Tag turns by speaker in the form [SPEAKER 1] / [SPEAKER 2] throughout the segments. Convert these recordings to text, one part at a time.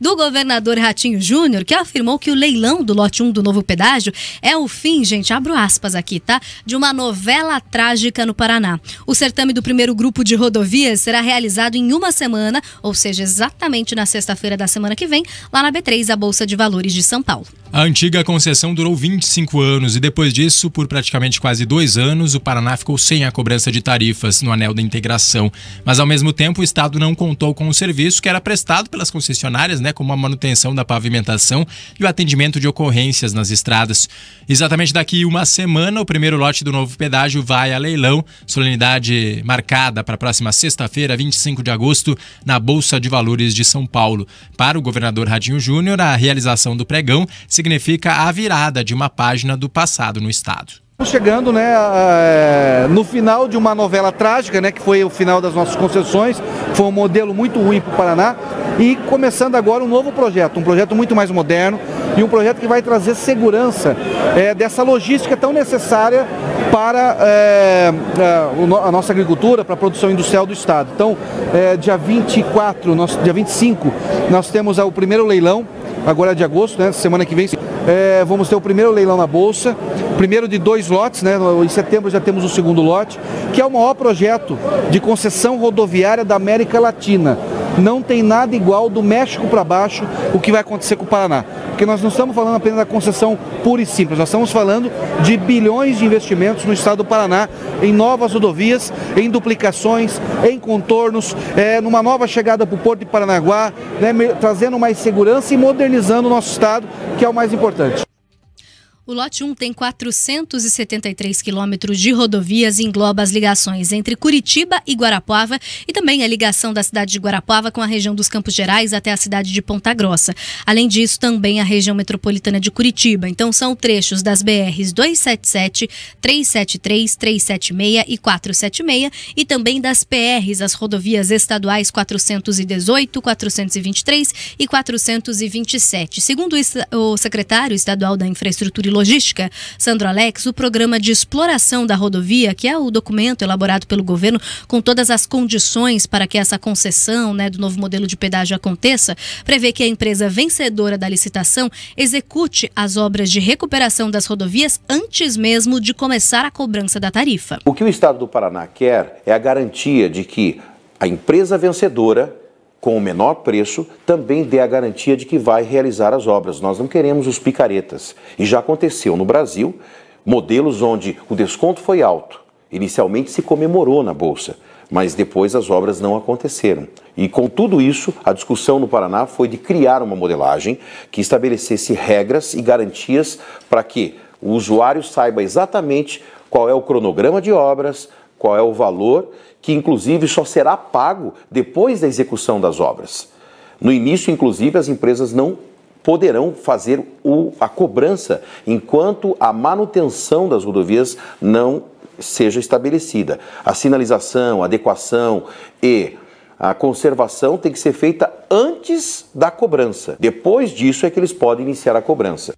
[SPEAKER 1] do governador Ratinho Júnior, que afirmou que o leilão do lote 1 do novo pedágio é o fim, gente, abro aspas aqui, tá? De uma novela trágica no Paraná. O certame do primeiro grupo de rodovias será realizado em uma semana, ou seja, exatamente na sexta-feira da semana que vem, lá na B3, a Bolsa de Valores de São Paulo.
[SPEAKER 2] A antiga concessão durou 25 anos e depois disso, por praticamente quase dois anos, o Paraná ficou sem a cobrança de tarifas no anel da integração. Mas ao mesmo tempo, o Estado não contou com o serviço que era prestado pelas concessionárias, né? né, como a manutenção da pavimentação e o atendimento de ocorrências nas estradas. Exatamente daqui uma semana, o primeiro lote do novo pedágio vai a leilão, solenidade marcada para a próxima sexta-feira, 25 de agosto, na Bolsa de Valores de São Paulo. Para o governador Radinho Júnior, a realização do pregão significa a virada de uma página do passado no estado.
[SPEAKER 3] Chegando né, é, no final de uma novela trágica, né, que foi o final das nossas concessões, foi um modelo muito ruim para o Paraná e começando agora um novo projeto, um projeto muito mais moderno e um projeto que vai trazer segurança é, dessa logística tão necessária para é, é a nossa agricultura, para a produção industrial do Estado. Então, é, dia 24, nós, dia 25, nós temos o primeiro leilão, agora é de agosto, né, semana que vem, é, vamos ter o primeiro leilão na Bolsa primeiro de dois lotes, né? em setembro já temos o segundo lote, que é o maior projeto de concessão rodoviária da América Latina. Não tem nada igual do México para baixo o que vai acontecer com o Paraná. Porque nós não estamos falando apenas da concessão pura e simples, nós estamos falando de bilhões de investimentos no estado do Paraná em novas rodovias, em duplicações, em contornos, é, numa nova chegada para o Porto de Paranaguá, né, trazendo mais segurança e modernizando o nosso estado, que é o mais importante.
[SPEAKER 1] O lote 1 tem 473 quilômetros de rodovias e engloba as ligações entre Curitiba e Guarapuava e também a ligação da cidade de Guarapuava com a região dos Campos Gerais até a cidade de Ponta Grossa. Além disso, também a região metropolitana de Curitiba. Então, são trechos das BRs 277, 373, 376 e 476 e também das PRs, as rodovias estaduais 418, 423 e 427. Segundo o secretário estadual da Infraestrutura e Logística, Sandro Alex, o programa de exploração da rodovia, que é o documento elaborado pelo governo com todas as condições para que essa concessão né, do novo modelo de pedágio aconteça, prevê que a empresa vencedora da licitação execute as obras de recuperação das rodovias antes mesmo de começar a cobrança da tarifa.
[SPEAKER 4] O que o Estado do Paraná quer é a garantia de que a empresa vencedora com o menor preço, também dê a garantia de que vai realizar as obras. Nós não queremos os picaretas. E já aconteceu no Brasil modelos onde o desconto foi alto. Inicialmente se comemorou na Bolsa, mas depois as obras não aconteceram. E com tudo isso, a discussão no Paraná foi de criar uma modelagem que estabelecesse regras e garantias para que o usuário saiba exatamente qual é o cronograma de obras, qual é o valor, que inclusive só será pago depois da execução das obras. No início, inclusive, as empresas não poderão fazer o, a cobrança enquanto a manutenção das rodovias não seja estabelecida. A sinalização, adequação e a conservação tem que ser feita antes da cobrança. Depois disso é que eles podem iniciar a cobrança.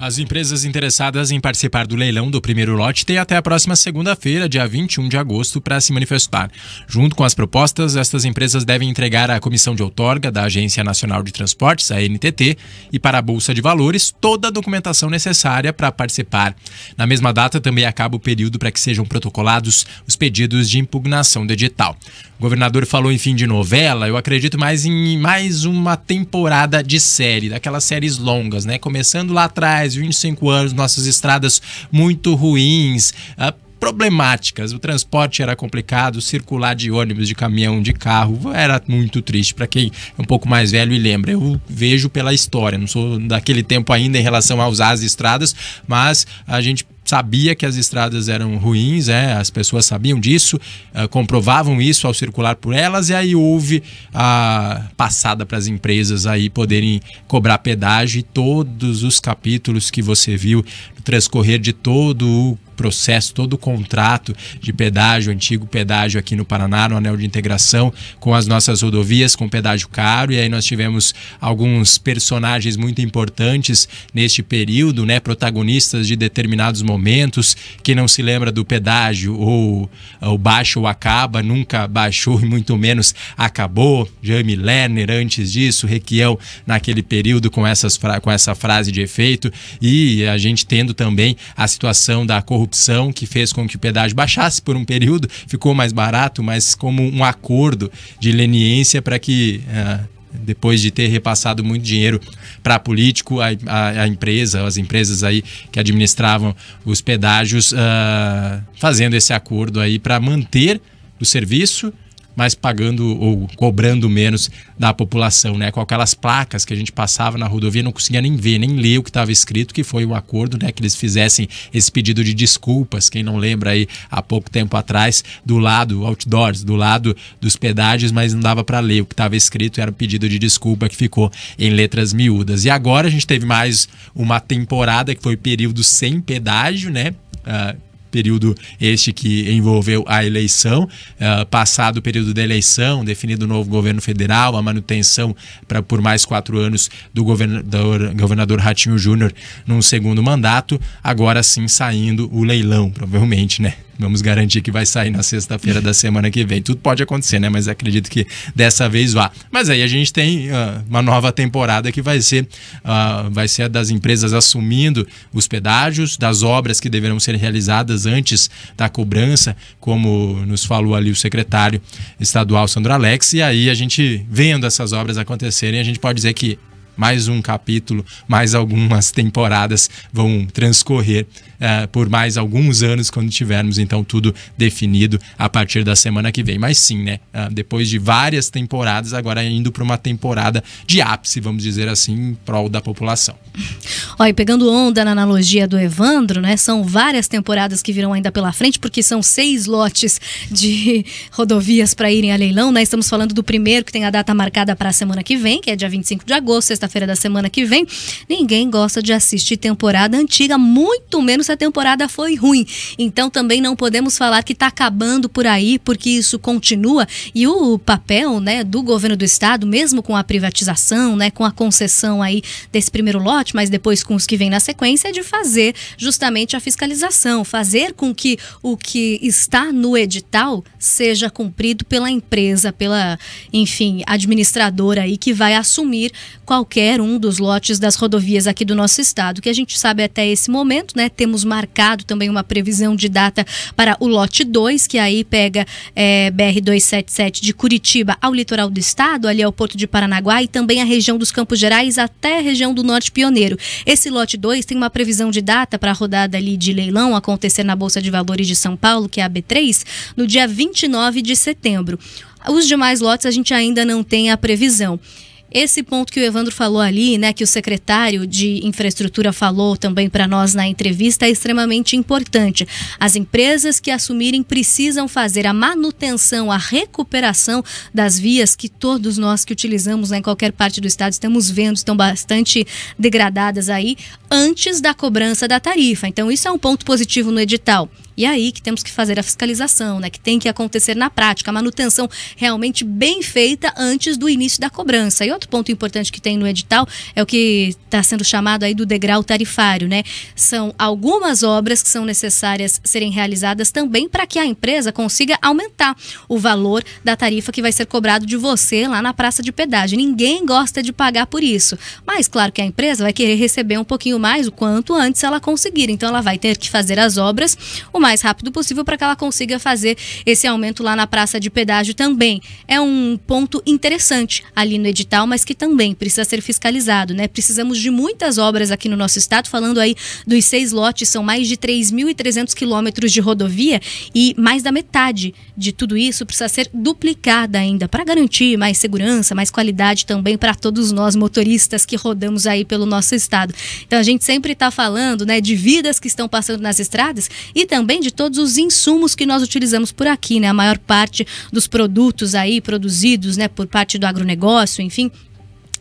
[SPEAKER 2] As empresas interessadas em participar do leilão do primeiro lote têm até a próxima segunda-feira, dia 21 de agosto, para se manifestar. Junto com as propostas, estas empresas devem entregar à Comissão de Outorga da Agência Nacional de Transportes, a NTT, e para a Bolsa de Valores toda a documentação necessária para participar. Na mesma data, também acaba o período para que sejam protocolados os pedidos de impugnação digital. O governador falou em fim de novela, eu acredito mais em mais uma temporada de série, daquelas séries longas, né? Começando lá atrás mais 25 anos, nossas estradas muito ruins. Uh, problemáticas. O transporte era complicado, circular de ônibus, de caminhão, de carro era muito triste para quem é um pouco mais velho e lembra. Eu vejo pela história, não sou daquele tempo ainda em relação a usar as estradas, mas a gente sabia que as estradas eram ruins, é, as pessoas sabiam disso, ah, comprovavam isso ao circular por elas, e aí houve a passada para as empresas aí poderem cobrar pedágio e todos os capítulos que você viu no transcorrer de todo o processo, todo o contrato de pedágio, antigo pedágio aqui no Paraná, no anel de integração com as nossas rodovias, com pedágio caro. E aí nós tivemos alguns personagens muito importantes neste período, né? Protagonistas de determinados momentos. Quem não se lembra do pedágio ou o baixo ou acaba, nunca baixou e muito menos acabou. Jaime Lerner antes disso, Requião naquele período com, essas, com essa frase de efeito. E a gente tendo também a situação da corrupção corrupção que fez com que o pedágio baixasse por um período, ficou mais barato, mas como um acordo de leniência para que uh, depois de ter repassado muito dinheiro para político, a, a, a, empresa, as empresas aí que administravam os pedágios, uh, fazendo esse acordo aí para manter o serviço mas pagando ou cobrando menos da população, né? Com aquelas placas que a gente passava na rodovia, não conseguia nem ver, nem ler o que estava escrito, que foi o acordo, né? Que eles fizessem esse pedido de desculpas, quem não lembra aí, há pouco tempo atrás, do lado outdoors, do lado dos pedágios, mas não dava para ler o que estava escrito, era o pedido de desculpa que ficou em letras miúdas. E agora a gente teve mais uma temporada que foi período sem pedágio, né? Uh, período este que envolveu a eleição, uh, passado o período da eleição, definido o novo governo federal, a manutenção pra, por mais quatro anos do governador, governador Ratinho Júnior num segundo mandato, agora sim saindo o leilão, provavelmente, né? Vamos garantir que vai sair na sexta-feira da semana que vem. Tudo pode acontecer, né? Mas acredito que dessa vez vá. Mas aí a gente tem uh, uma nova temporada que vai ser, uh, vai ser a das empresas assumindo os pedágios, das obras que deverão ser realizadas antes da cobrança, como nos falou ali o secretário estadual Sandro Alex. E aí a gente vendo essas obras acontecerem, a gente pode dizer que mais um capítulo, mais algumas temporadas vão transcorrer uh, por mais alguns anos quando tivermos então tudo definido a partir da semana que vem. Mas sim, né? Uh, depois de várias temporadas, agora é indo para uma temporada de ápice, vamos dizer assim, em prol da população.
[SPEAKER 1] Olha, pegando onda na analogia do Evandro, né? São várias temporadas que virão ainda pela frente, porque são seis lotes de rodovias para irem a leilão, né? Estamos falando do primeiro, que tem a data marcada para a semana que vem, que é dia 25 de agosto, sexta sexta-feira da semana que vem, ninguém gosta de assistir temporada antiga, muito menos se a temporada foi ruim. Então também não podemos falar que está acabando por aí, porque isso continua. E o papel né, do governo do estado, mesmo com a privatização, né, com a concessão aí desse primeiro lote, mas depois com os que vêm na sequência, é de fazer justamente a fiscalização, fazer com que o que está no edital seja cumprido pela empresa, pela, enfim, administradora aí que vai assumir qualquer qualquer um dos lotes das rodovias aqui do nosso estado, que a gente sabe até esse momento, né? Temos marcado também uma previsão de data para o lote 2, que aí pega é, BR-277 de Curitiba ao litoral do estado, ali ao Porto de Paranaguá e também a região dos Campos Gerais até a região do Norte Pioneiro. Esse lote 2 tem uma previsão de data para a rodada ali de leilão acontecer na Bolsa de Valores de São Paulo, que é a B3, no dia 29 de setembro. Os demais lotes a gente ainda não tem a previsão. Esse ponto que o Evandro falou ali, né, que o secretário de infraestrutura falou também para nós na entrevista, é extremamente importante. As empresas que assumirem precisam fazer a manutenção, a recuperação das vias que todos nós que utilizamos né, em qualquer parte do estado estamos vendo, estão bastante degradadas aí, antes da cobrança da tarifa. Então, isso é um ponto positivo no edital. E aí que temos que fazer a fiscalização, né? Que tem que acontecer na prática, a manutenção realmente bem feita antes do início da cobrança. E outro ponto importante que tem no edital é o que está sendo chamado aí do degrau tarifário, né? São algumas obras que são necessárias serem realizadas também para que a empresa consiga aumentar o valor da tarifa que vai ser cobrado de você lá na praça de pedágio. Ninguém gosta de pagar por isso. Mas claro que a empresa vai querer receber um pouquinho mais o quanto antes ela conseguir. Então ela vai ter que fazer as obras o mais mais rápido possível para que ela consiga fazer esse aumento lá na praça de pedágio também. É um ponto interessante ali no edital, mas que também precisa ser fiscalizado, né? Precisamos de muitas obras aqui no nosso estado, falando aí dos seis lotes, são mais de 3.300 quilômetros de rodovia e mais da metade de tudo isso precisa ser duplicada ainda para garantir mais segurança, mais qualidade também para todos nós motoristas que rodamos aí pelo nosso estado. Então a gente sempre está falando, né, de vidas que estão passando nas estradas e também além de todos os insumos que nós utilizamos por aqui, né? A maior parte dos produtos aí produzidos, né, por parte do agronegócio, enfim,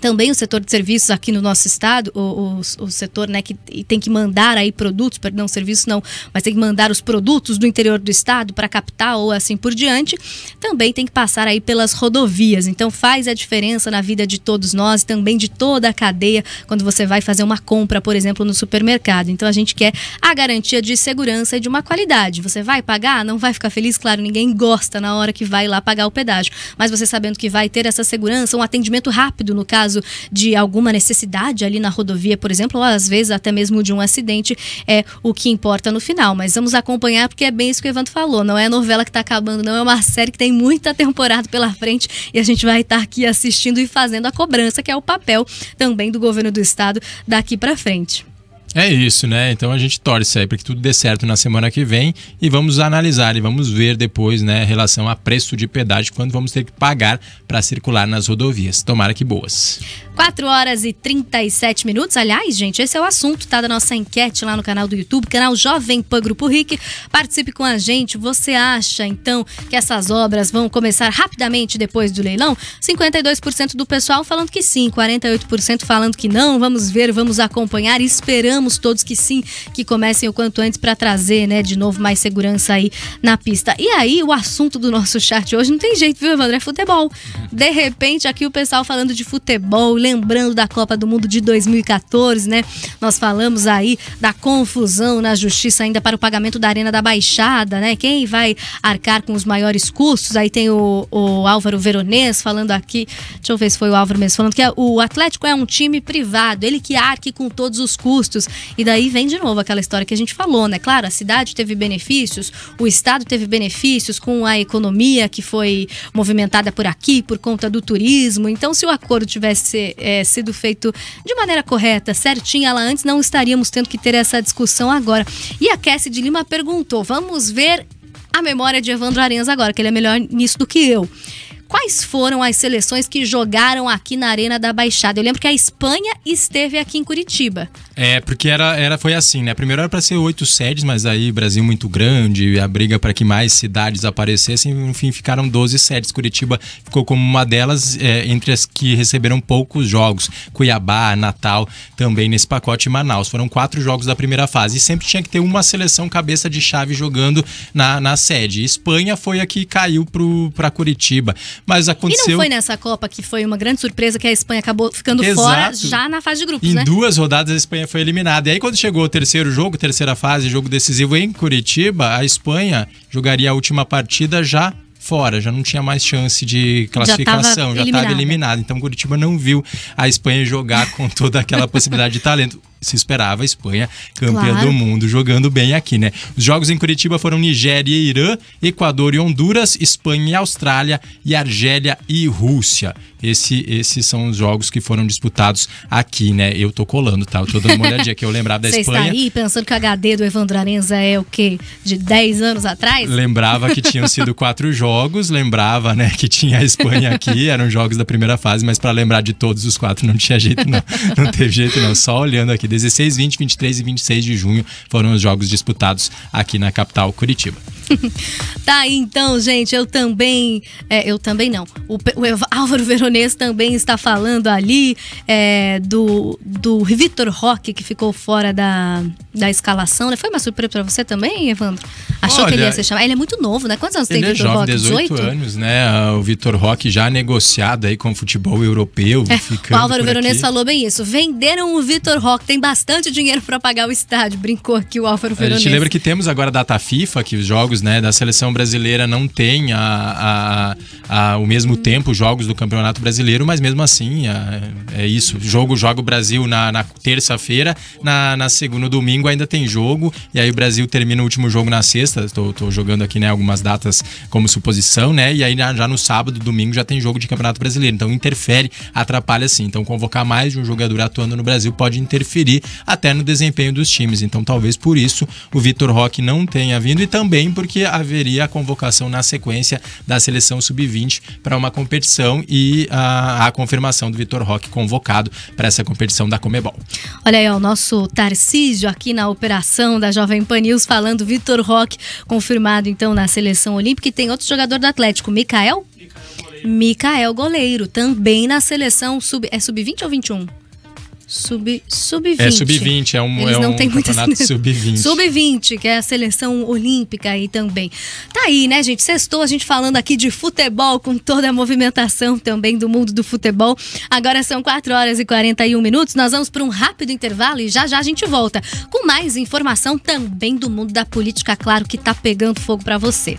[SPEAKER 1] também o setor de serviços aqui no nosso estado, o, o, o, setor né, que tem que mandar aí produtos, perdão, serviços não, mas tem que mandar os produtos do interior do estado para a capital ou assim por diante, também tem que passar aí pelas rodovias. Então faz a diferença na vida de todos nós e também de toda a cadeia quando você vai fazer uma compra, por exemplo, no supermercado. Então a gente quer a garantia de segurança e de uma qualidade. Você vai pagar? Não vai ficar feliz? Claro, ninguém gosta na hora que vai lá pagar o pedágio. Mas você sabendo que vai ter essa segurança, um atendimento rápido no caso caso de alguma necessidade ali na rodovia, por exemplo, ou às vezes até mesmo de um acidente, é o que importa no final. Mas vamos acompanhar porque é bem isso que o Evandro falou. Não é novela que está acabando, não é uma série que tem muita temporada pela frente e a gente vai estar tá aqui assistindo e fazendo a cobrança, que é o papel também do governo do estado daqui para frente.
[SPEAKER 2] É isso, né? Então a gente torce aí para que tudo dê certo na semana que vem e vamos analisar e vamos ver depois, né, relação a preço de pedágio, quando vamos ter que pagar para circular nas rodovias. Tomara que boas.
[SPEAKER 1] 4 horas e 37 minutos. Aliás, gente, esse é o assunto, tá? Da nossa enquete lá no canal do YouTube, canal Jovem Pan Grupo RIC. Participe com a gente. Você acha, então, que essas obras vão começar rapidamente depois do leilão? 52% do pessoal falando que sim, 48% falando que não. Vamos ver, vamos acompanhar, esperando esperamos todos que sim, que comecem o quanto antes para trazer, né, de novo mais segurança aí na pista. E aí, o assunto do nosso chat hoje não tem jeito, viu, Evandro? É futebol. De repente, aqui o pessoal falando de futebol, lembrando da Copa do Mundo de 2014, né? Nós falamos aí da confusão na justiça ainda para o pagamento da Arena da Baixada, né? Quem vai arcar com os maiores custos? Aí tem o, o Álvaro Veronês falando aqui, deixa eu ver se foi o Álvaro mesmo, falando que é, o Atlético é um time privado, ele que arque com todos os custos. E daí vem de novo aquela história que a gente falou, né? Claro, a cidade teve benefícios, o Estado teve benefícios com a economia que foi movimentada por aqui por conta do turismo. Então, se o acordo tivesse é, sido feito de maneira correta, certinha lá antes, não estaríamos tendo que ter essa discussão agora. E a Cassie de Lima perguntou: vamos ver a memória de Evandro Arenas agora, que ele é melhor nisso do que eu. Quais foram as seleções que jogaram aqui na Arena da Baixada? Eu lembro que a Espanha esteve aqui em Curitiba.
[SPEAKER 2] É, porque era, era foi assim, né? Primeiro era para ser oito sedes, mas aí Brasil muito grande, a briga para que mais cidades aparecessem, enfim, ficaram 12 sedes. Curitiba ficou como uma delas, é, entre as que receberam poucos jogos. Cuiabá, Natal, também nesse pacote, Manaus. Foram quatro jogos da primeira fase. E sempre tinha que ter uma seleção cabeça de chave jogando na, na sede. Espanha foi a que caiu para Curitiba. Mas aconteceu. E não foi
[SPEAKER 1] nessa Copa que foi uma grande surpresa que a Espanha acabou ficando Exato. fora já na fase de grupos, em né? Em
[SPEAKER 2] duas rodadas a Espanha foi eliminada. E aí quando chegou o terceiro jogo, terceira fase, jogo decisivo em Curitiba, a Espanha jogaria a última partida já fora, já não tinha mais chance de classificação, já estava eliminado. Então Curitiba não viu a Espanha jogar com toda aquela possibilidade de talento se esperava a Espanha campeã claro. do mundo jogando bem aqui, né? Os jogos em Curitiba foram Nigéria e Irã, Equador e Honduras, Espanha e Austrália e Argélia e Rússia. Esse, esses são os jogos que foram disputados aqui, né? Eu tô colando, tá? Eu tô dando uma olhadinha que eu lembrava da Cê Espanha. Você está aí
[SPEAKER 1] pensando que o HD do Evandro Arenza é o quê? De 10 anos atrás? Lembrava que tinham sido
[SPEAKER 2] quatro jogos, lembrava, né, que tinha a Espanha aqui, eram jogos da primeira fase, mas para lembrar de todos os quatro não tinha jeito não. Não teve jeito não, só olhando aqui 16, 20, 23 e 26 de junho foram os jogos disputados aqui na capital Curitiba.
[SPEAKER 1] tá aí então, gente, eu também. É, eu também não. O, o, Álvaro Veronese também está falando ali é, do, do Vitor Roque, que ficou fora da, da escalação. Né? Foi uma surpresa para você também, Evandro?
[SPEAKER 2] Achou Olha, que ele ia ser
[SPEAKER 1] chamado? Ele é muito novo, né? Quantos anos tem é Vitor é Roque? 18, 18 anos,
[SPEAKER 2] né? O Vitor Roque já negociado aí com o futebol europeu. É, o Álvaro Veronese falou
[SPEAKER 1] bem isso. Venderam o Vitor Roque, tem bastante dinheiro para pagar o estádio, brincou aqui o Álvaro Veronese. A gente lembra
[SPEAKER 2] que temos agora a data FIFA, que os jogos jogos né, da seleção brasileira não tem a, a, a, o mesmo tempo jogos do Campeonato Brasileiro, mas mesmo assim é, é isso. Jogo, joga o Brasil na, na terça-feira, na, na segunda, no domingo ainda tem jogo, e aí o Brasil termina o último jogo na sexta. estou jogando aqui né, algumas datas como suposição, né? E aí já no sábado, domingo, já tem jogo de Campeonato Brasileiro. Então interfere, atrapalha sim. Então convocar mais de um jogador atuando no Brasil pode interferir até no desempenho dos times. Então talvez por isso o Vitor Roque não tenha vindo e também porque porque haveria a convocação na sequência da seleção sub-20 para uma competição e a, a confirmação do Vitor Roque convocado para essa competição da Comebol.
[SPEAKER 1] Olha aí, ó, o nosso Tarcísio aqui na operação da Jovem Pan News falando Vitor Roque confirmado então na seleção olímpica e tem outro jogador do Atlético, Mikael? Mikael Goleiro, também na seleção sub é sub 20 ou 21? sub-20. Sub é, sub-20, é um, é um não tem campeonato sub-20. Sub-20, que é a seleção olímpica aí também. Tá aí, né, gente? Sextou a gente falando aqui de futebol, com toda a movimentação também do mundo do futebol. Agora são 4 horas e 41 minutos, nós vamos para um rápido intervalo e já já a gente volta com mais informação também do mundo da política, claro, que tá pegando fogo para você.